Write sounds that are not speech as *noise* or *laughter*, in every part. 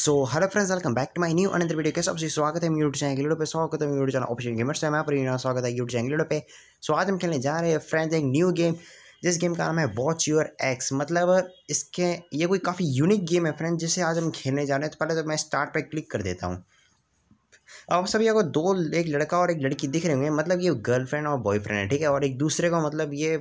so hello friends welcome back to my new another video के से स्वागत है यूट्यूब चैनल पे स्वागत है यूट्यूब चैनल ऑप्शन गेमर्स से मैं पर स्वागत है यूट्यूब चैनल पे सो आज हम खेलने जा रहे हैं फ्रेंड्स एक न्यू गेम जिस गेम का नाम है वॉच यूर एक्स मतलब इसके ये कोई काफ़ी यूनिक गेम है फ्रेंड जिसे आज हम खेलने जा रहे हैं तो पहले तो मैं स्टार्ट पर क्लिक कर देता हूँ अब सभी अगर दो एक लड़का और एक लड़की दिख रहे होंगे मतलब ये गर्लफ्रेंड और बॉयफ्रेंड है ठीक है और एक दूसरे को मतलब ये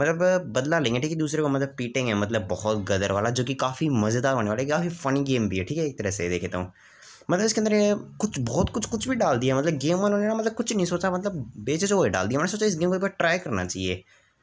मतलब बदला लेंगे ठीक है दूसरे को मतलब पीटेंगे मतलब बहुत गदर वाला जो कि काफ़ी मज़ेदार होने वाला है काफ़ी फ़नी गेम भी है ठीक है एक तरह से देखता हूँ मतलब इसके अंदर कुछ बहुत कुछ कुछ भी डाल दिया मतलब गेम ने ना मतलब कुछ नहीं सोचा मतलब बेचे जो डाल दिया मैंने सोचा इस गेम को एक बार ट्राई करना चाहिए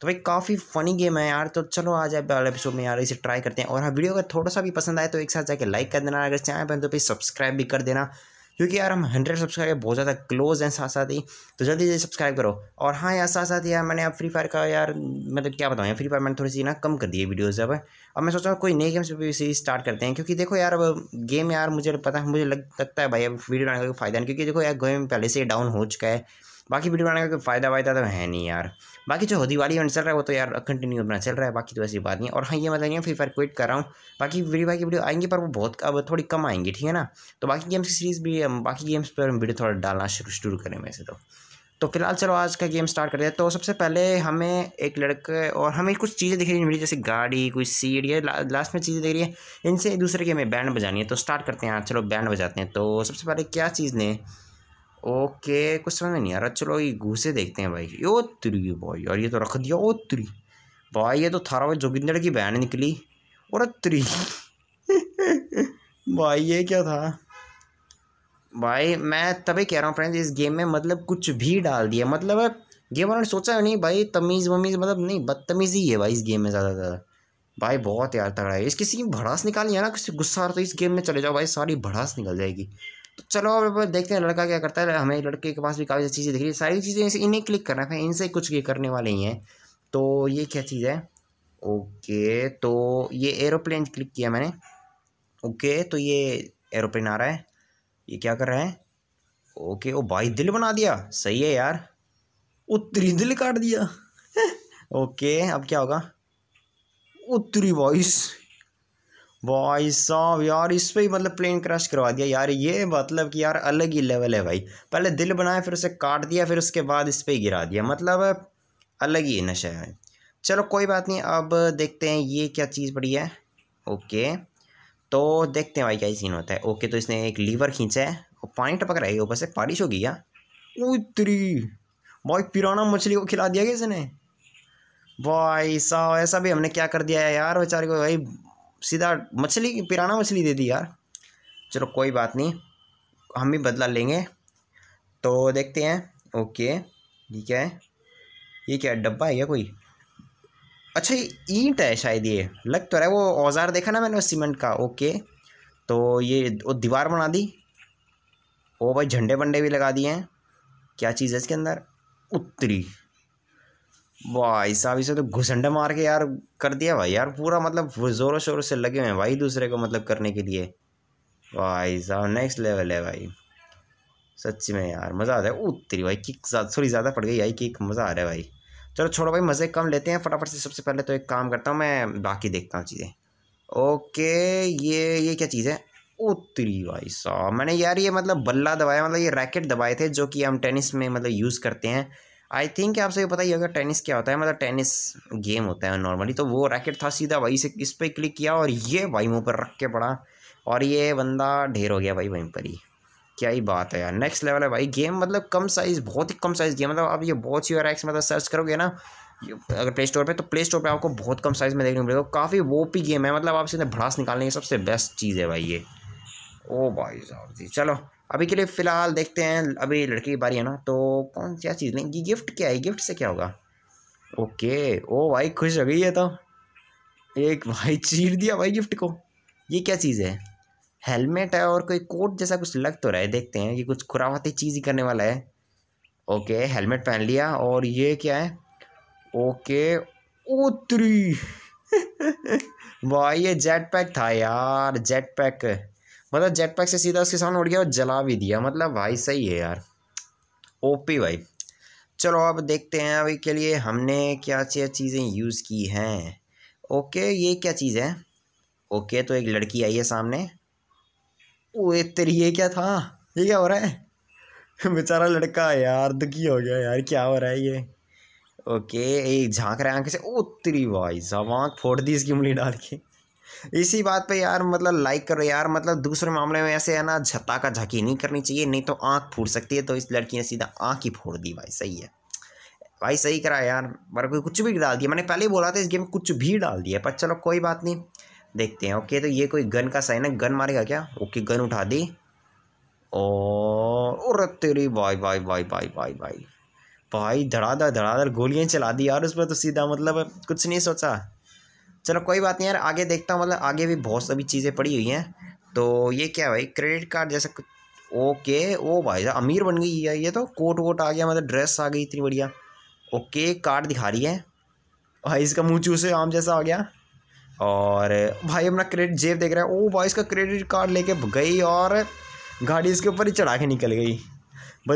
तो भाई काफ़ी फनी गेम है यार तो चलो आज जाए वाले एपिसोड में यार इसे ट्राई करते हैं और हाँ वीडियो अगर थोड़ा सा भी पसंद आए तो एक साथ जाके लाइक कर देना अगर चैनल पर तो भाई सब्सक्राइब भी कर देना क्योंकि यार हम हंड्रेड सब्सक्राइबर बहुत ज़्यादा क्लोज हैं साथ साथ ही तो जल्दी जल्दी सब्सक्राइब करो और हाँ यार साथ साथ यार मैंने अब फ्री फायर का यार मतलब क्या बताऊँ यार फ्री फायर मैंने थोड़ी सी ना कम कर दी है वीडियोज़ अब अब मैं सोच रहा हूँ कोई नई गेम्स भी सीरीज स्टार्ट करते हैं क्योंकि देखो यार अब गेम यार मुझे पता है मुझे लग लगता है भाई अब वीडियो बनाने का कोई फ़ायदा नहीं क्योंकि देखो यार गेम पहले से डाउन हो चुका है बाकी वीडियो बनाने का कोई फ़ायदा वायदा तो है नहीं यार बाकी जो दिवाली इवेंट चल रहा है वो तो यार कंटिन्यू अपना चल रहा है बाकी तो ऐसी बात नहीं और हाँ ये मतलब नहीं फ्री फायर क्विट कर रहा हूँ बाकी वीडियो बाकी वीडियो आएंगी पर वो बहुत अब थोड़ी कम आएंगी ठीक है ना तो बाकी गेम्स की सीरीज़ भी बाकी गेम्स पर वीडियो थोड़ा डालना शुरू शुरू करें वैसे तो तो फिलहाल चलो आज का गेम स्टार्ट कर दिया तो सबसे पहले हमें एक लड़के और हमें कुछ चीज़ें दिख रही मिली जैसे गाड़ी कोई सीट ये ला, लास्ट में चीज़ें दिख रही है इनसे दूसरे के हमें बैंड बजानी है तो स्टार्ट करते हैं हाँ चलो बैंड बजाते हैं तो सबसे पहले क्या चीज़ लें ओके कुछ समझ में नहीं आ रहा चलो ये घूसे देखते हैं भाई ओ तुरी भाई और ये तो रख दिया ओ तुरी भाई ये तो थारा भाई जोगिंदर की बहन निकली और तुरी *laughs* भाई ये क्या था भाई मैं तभी कह रहा हूँ फ्रेंड्स इस गेम में मतलब कुछ भी डाल दिया मतलब गेम वालों ने सोचा नहीं भाई तमीज़ वमीज़ मतलब नहीं बदतमीज़ी है भाई इस गेम में ज़्यादा ज़्यादा भाई बहुत यार तगड़ा है इस किसी की भड़ास निकालनी है ना किसी गुस्सा आ रहा तो इस गेम में चले जाओ भाई सारी भड़ास निकल जाएगी तो चलो अब देखते हैं लड़का क्या करता है हमें लड़के के पास भी काफ़ी चीज़ें दिख रही है सारी चीज़ें इन्हें क्लिक करना है इनसे कुछ ये करने वाले ही हैं तो ये क्या चीज़ है ओके तो ये एरोप्लेन क्लिक किया मैंने ओके तो ये एरोप्लेन आ रहा है ये क्या कर रहा है ओके ओ भाई दिल बना दिया सही है यार उत्तरी दिल काट दिया *laughs* ओके अब क्या होगा उत्तरी वॉइस भाई साहब यार इस पर ही मतलब प्लेन क्रश करवा दिया यार ये मतलब कि यार अलग ही लेवल है भाई पहले दिल बनाया फिर उसे काट दिया फिर उसके बाद इस पर ही गिरा दिया मतलब अलग ही नशा है चलो कोई बात नहीं अब देखते हैं ये क्या चीज़ पड़ी है ओके तो देखते हैं भाई क्या ही सीन होता है ओके तो इसने एक लीवर खींचा है और पानी टपक रहा है ऊपर से बारिश हो गई उतरी भाई पुराना मछली को खिला दिया गया इसने भाई साहब ऐसा भी हमने क्या कर दिया है यार बेचारे को भाई सीधा मछली पिराना मछली दे दी यार चलो कोई बात नहीं हम भी बदला लेंगे तो देखते हैं ओके ठीक है ये क्या डब्बा है क्या कोई अच्छा ईंट है शायद ये लग तो रहा है वो औजार देखा ना मैंने सीमेंट का ओके तो ये वो दीवार बना दी ओ भाई झंडे वंडे भी लगा दिए हैं क्या चीज़ है इसके अंदर उत्तरी भाई साहब इसे तो घुसंडे मार के यार कर दिया भाई यार पूरा मतलब ज़ोरों शोरों से लगे हुए हैं भाई दूसरे को मतलब करने के लिए भाई साहब नेक्स्ट लेवल है भाई सच में यार मज़ा आता है उत्तरी भाई किक सॉरी ज़्यादा पड़ गई यही किक मज़ा आ रहा है भाई चलो छोड़ो भाई मज़े कम लेते हैं फटाफट से सबसे पहले तो एक काम करता हूँ मैं बाकी देखता हूँ चीज़ें ओके ये ये क्या चीज़ है उतरी भाई साहब मैंने यार ये मतलब बल्ला दबाया मतलब ये रैकेट दबाए थे जो कि हम टेनिस में मतलब यूज़ करते हैं आई थिंक आपसे ये पता ही होगा टेनिस क्या होता है मतलब टेनिस गेम होता है नॉर्मली तो वो रैकेट था सीधा भाई से इस पर क्लिक किया और ये भाई मुँह पर रख के पड़ा और ये बंदा ढेर हो गया भाई वहीं पर ही क्या ही बात है यार नेक्स्ट लेवल है भाई गेम मतलब कम साइज़ बहुत ही कम साइज़ गेम मतलब आप ये बहुत सी और एक्स मतलब सर्च करोगे ना अगर प्ले स्टोर पर तो प्ले स्टोर पर आपको बहुत कम साइज़ में देखने को मिलेगा काफ़ी वो भी गेम है मतलब आप इसे भड़ास निकालने की सबसे बेस्ट चीज़ है भाई ये ओ भाई साहब चलो अभी के लिए फ़िलहाल देखते हैं अभी लड़की की बारी है ना तो कौन क्या चीज़ लेंगी गिफ्ट क्या है गिफ्ट से क्या होगा ओके ओ भाई खुश हो गई है तो एक भाई चीर दिया भाई गिफ्ट को ये क्या चीज़ है हेलमेट है और कोई कोट जैसा कुछ लग तो रहा है देखते हैं कि कुछ खुरावती चीज़ ही करने वाला है ओके हेलमेट पहन लिया और ये क्या है ओके उतरी भाई *laughs* ये जेट पैक था यार जेट पैक मतलब जेट पैक से सीधा उसके सामने उड़ गया और जला भी दिया मतलब भाई सही है यार ओपी भाई चलो अब देखते हैं अभी के लिए हमने क्या क्या चीज़ें यूज़ की हैं ओके ये क्या चीज़ है ओके तो एक लड़की आई है सामने ओए तेरी ये क्या था ये क्या हो रहा है बेचारा लड़का यार दुखी हो गया यार क्या हो रहा है ये ओके ये झांक रहा है आंख से ओ तेरी भाई साहब आँख फोड़ दी इसकी उंगली डाल के इसी बात पे यार मतलब लाइक करो यार मतलब दूसरे मामले में ऐसे है ना झत्ता का झकी नहीं करनी चाहिए नहीं तो आँख फूट सकती है तो इस लड़की ने सीधा आँख ही फोड़ दी भाई सही है भाई सही करा यार मेरे को कुछ भी डाल दिया मैंने पहले ही बोला था इस गेम में कुछ भी डाल दिया पर चलो कोई बात नहीं देखते हैं ओके तो ये कोई गन का साइन है गन मारेगा क्या ओके गन उठा दी और तेरी भाई भाई भाई भाई भाई भाई भाई धड़ाधड़ धड़ाधड़ गोलियाँ चला दी यार उस पर तो सीधा मतलब कुछ नहीं सोचा चलो कोई बात नहीं यार आगे देखता हूँ मतलब आगे भी बहुत सारी चीज़ें पड़ी हुई हैं तो ये क्या भाई क्रेडिट कार्ड जैसा कुछ ओके ओ भाई अमीर बन गई है ये तो कोट वोट आ गया मतलब ड्रेस आ गई इतनी बढ़िया ओके कार्ड दिखा रही है भाई इसका मुँह चूसे आम जैसा आ गया और भाई अपना क्रेडिट जेब देख रहा है ओ भाई इसका क्रेडिट कार्ड लेके गई और गाड़ी इसके ऊपर ही चढ़ा के निकल गई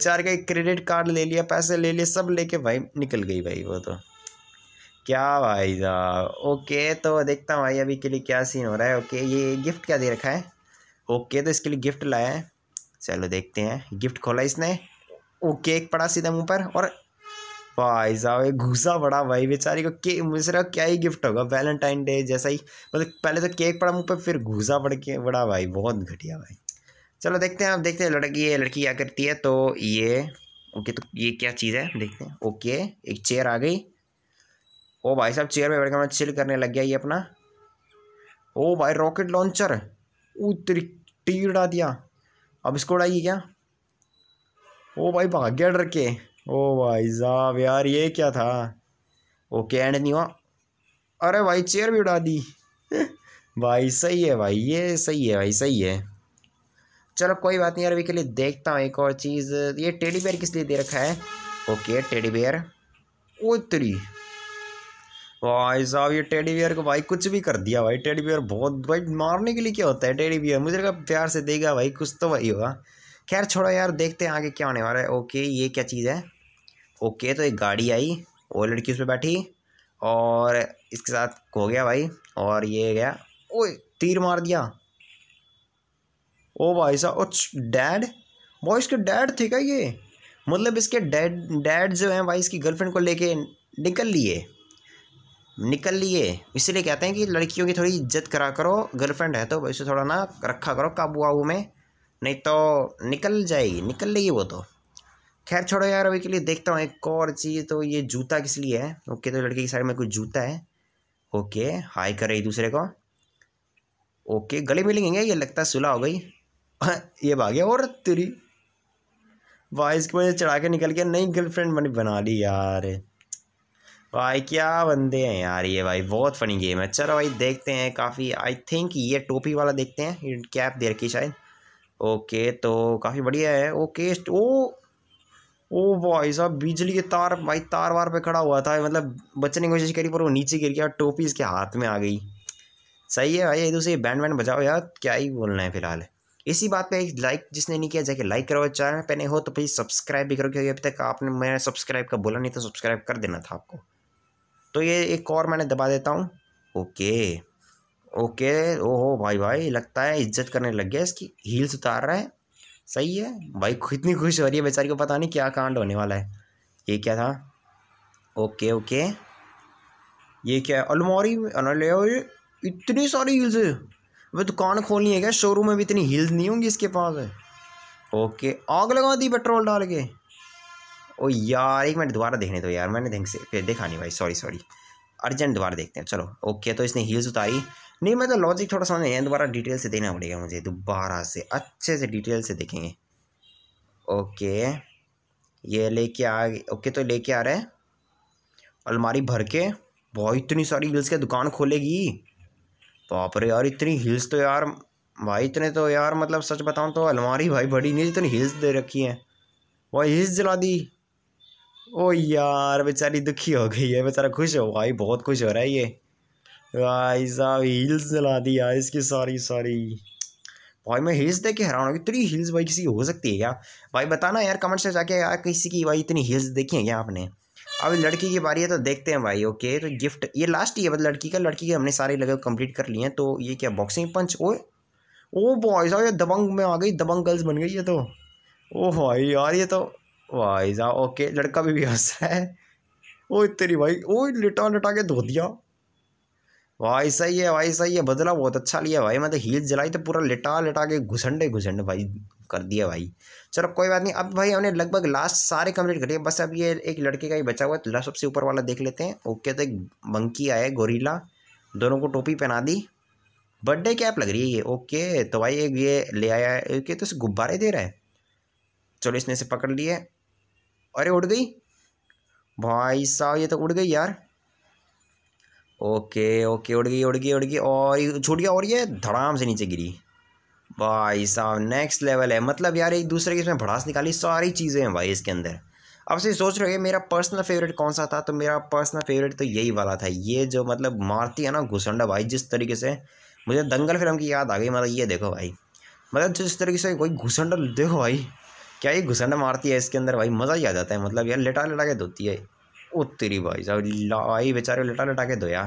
चार के क्रेडिट कार्ड ले लिया पैसे ले लिए सब लेके भाई निकल गई भाई वो तो क्या भाई साहब ओके तो देखता हूँ भाई अभी के लिए क्या सीन हो रहा है ओके ये गिफ्ट क्या दे रखा है ओके तो इसके लिए गिफ्ट लाया है चलो देखते हैं गिफ्ट खोला इसने ओके एक पड़ा सीधा मुँह पर और भाई साहब ये घुसा बड़ा भाई बेचारी को के मुझे क्या ही गिफ्ट होगा वैलेंटाइन डे जैसा ही मतलब पहले तो केक पड़ा मुँह पर फिर घुसा पड़ के बड़ा भाई बहुत घटिया भाई चलो देखते हैं आप देखते हैं लड़की ये लड़की क्या करती है तो ये ओके तो ये क्या चीज़ है देखते हैं ओके एक चेयर आ गई ओ भाई साहब चेयर पर बैठ गया मैं चिल करने लग गया ये अपना ओ भाई रॉकेट लॉन्चर उतरी टी उड़ा दिया अब इसको उड़ाइए क्या ओ भाई भाग गया डर के ओ भाई साहब यार ये क्या था ओके एंड नहीं हुआ अरे भाई चेयर भी उड़ा दी *laughs* भाई सही है भाई ये सही है भाई सही है चलो कोई बात नहीं यार अभी के लिए देखता हूँ एक और चीज़ ये टेडी बेयर किस लिए दे रखा है ओके टेडी बेयर उतरी भाई साहब ये टेडी बियर को भाई कुछ भी कर दिया भाई टेडी बेयर बहुत भाई मारने के लिए क्या होता है टेडी बियर मुझे लगा प्यार से देगा भाई कुछ तो वही होगा खैर छोड़ो यार देखते हैं आगे क्या होने वाला है ओके ये क्या चीज़ है ओके तो एक गाड़ी आई वो लड़की उस पर बैठी और इसके साथ खो गया भाई और ये गया ओ तीर मार दिया ओ भाई साहब और डैड भाई इसके डैड थे क्या ये मतलब इसके डैड डैड जो हैं भाई इसकी गर्लफ्रेंड को लेके निकल लिए निकल लिए इसलिए कहते हैं कि लड़कियों की थोड़ी इज्जत करा करो गर्लफ्रेंड है तो भाई उसे थोड़ा ना रखा करो काबू आबू में नहीं तो निकल जाएगी निकल लेगी वो तो खैर छोड़ो यार अभी के लिए देखता हूँ एक और चीज़ तो ये जूता किस लिए है ओके तो लड़के की साइड में कुछ जूता है ओके हाई कर रही दूसरे को ओके गले मिलेंगे ये लगता है सुलह हो गई *laughs* ये भाग गया और तेरी वॉइस की वजह चढ़ा के निकल गया नई गर्लफ्रेंड मैंने बना ली यार भाई क्या बंदे हैं यार ये भाई बहुत फनी गेम है चलो भाई देखते हैं काफ़ी आई थिंक ये टोपी वाला देखते हैं कैप दे रखी शायद ओके तो काफ़ी बढ़िया है ओके ओ ओ भाई साहब बिजली के तार भाई तार वार पे खड़ा हुआ था मतलब बचने की कोशिश करी पर वो नीचे गिर गया टोपी इसके हाथ में आ गई सही है भाई दूसरे बैंड वैंड बजाओ यार क्या ही बोलना है फिलहाल इसी बात पे एक लाइक जिसने नहीं किया जाके लाइक करो चैनल पे नहीं हो तो प्लीज़ सब्सक्राइब भी करो क्योंकि अभी तक आपने मैंने सब्सक्राइब का बोला नहीं तो सब्सक्राइब कर देना था आपको तो ये एक और मैंने दबा देता हूँ ओके ओके ओहो भाई भाई लगता है इज्जत करने लग गया इसकी हील्स उतार रहा है सही है भाई इतनी खुश हो रही है बेचारी को पता नहीं क्या कांड होने वाला है ये क्या था ओके ओके ये क्या है अलमारी में इतनी सारी हील्स भाई दुकान खोलनी है क्या शोरूम में भी इतनी हिल्स नहीं होंगी इसके पास ओके आग लगा दी पेट्रोल डाल के ओ यार एक मिनट दोबारा देखने दो यार मैंने देख से फिर देखा नहीं भाई सॉरी सॉरी अर्जेंट दोबारा देखते हैं चलो ओके तो इसने हील्स उतारी नहीं मैं तो लॉजिक थोड़ा समझ नहीं है दोबारा डिटेल से देना पड़ेगा मुझे दोबारा से अच्छे से डिटेल से देखेंगे ओके ये लेके आ ओके तो लेके आ रहे अलमारी भर के भाई इतनी सारी हिल्स की दुकान खोलेगी बाप रे यार इतनी हिल्स तो यार भाई इतने तो यार मतलब सच बताऊँ तो अलमारी भाई बड़ी नहीं इतनी हिल्स दे रखी है वही हिल्स जला दी ओ यार बेचारी दुखी हो गई है बेचारा खुश हो भाई बहुत खुश हो रहा है ये भाई साहब हील्स जला दी यार इसकी सारी सारी भाई मैं हील्स देख के हैरान होगी इतनी हील्स भाई किसी हो सकती है क्या भाई बताना यार कमेंट से जाके यार किसी की भाई इतनी हील्स देखी है क्या आपने अब लड़की की बारी है तो देखते हैं भाई ओके तो गिफ्ट ये लास्ट ही है मतलब लड़की का लड़की के हमने सारे लगे कंप्लीट कर लिए हैं तो ये क्या बॉक्सिंग पंच ओ ओ भाई साहब ये दबंग में आ गई दबंग गर्ल्स बन गई ये तो ओ भाई यार ये तो भाई साहब ओके लड़का भी, भी हंस रहा है ओ इतनी भाई ओ लिटा लिटा के धो दिया भाई सही है भाई सही है बदला बहुत अच्छा लिया भाई मैं तो हील जलाई तो पूरा लिटा लिटा के घुसंडे घुसंडे भाई कर दिया भाई चलो कोई बात नहीं अब भाई हमने लगभग लास्ट सारे कंप्लीट कर दिए बस अब ये एक लड़के का ही बचा हुआ है तो सबसे ऊपर वाला देख लेते हैं ओके तो एक मंकी आया गोरीला दोनों को टोपी पहना दी बर्थडे कैप लग रही है ये ओके तो भाई एक ये ले आया है ओके तो इसे गुब्बारे दे रहा है चलो इसने इसे पकड़ लिए अरे उड़ गई भाई साहब ये तो उड़ गई यार ओके ओके उड़ गई उड़ गई उड़ गई और छूट गया और ये धड़ाम से नीचे गिरी भाई साहब नेक्स्ट लेवल है मतलब यार एक दूसरे की इसमें भड़ास निकाली सारी चीज़ें हैं भाई इसके अंदर अब से सोच रहे हो मेरा पर्सनल फेवरेट कौन सा था तो मेरा पर्सनल फेवरेट तो यही वाला था ये जो मतलब मारती है ना घुसंडा भाई जिस तरीके से मुझे दंगल फिल्म की याद आ गई मतलब ये देखो भाई मतलब जिस तरीके से कोई घुसंडा देखो भाई क्या ये घुसंडा मारती है इसके अंदर भाई मज़ा ही आ जाता है मतलब यार लेटा लेटा के धोती है ओ तेरी भाई साहब लाई बेचारे लटा लटा के धोया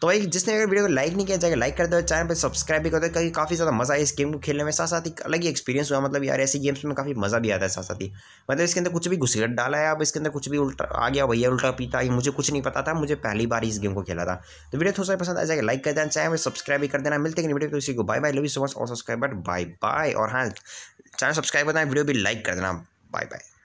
तो भाई जिसने अगर वीडियो को लाइक नहीं किया जाएगा लाइक कर दो चैनल पर सब्सक्राइब भी कर दो क्योंकि काफ़ी ज़्यादा मज़ा है इस गेम को खेलने में साथ साथ ही अलग ही एक्सपीरियंस हुआ मतलब यार ऐसी गेम्स में काफ़ी मज़ा भी आता है साथ साथ ही मतलब इसके अंदर कुछ भी घुसगट डाला है अब इसके अंदर कुछ भी उल्टा आ गया भैया उल्टा पीता ये मुझे कुछ नहीं पता था मुझे पहली बार इस गेम को खेला था तो वीडियो थोड़ा सा पसंद आ जाएगा लाइक कर देना चैनल पर सब्सक्राइब भी कर देना मिलते हैं वीडियो को bye bye love you so much और सब्सक्राइब बाय बाय और हाँ चैनल सब्सक्राइब करना वीडियो भी लाइक कर देना बाय बाय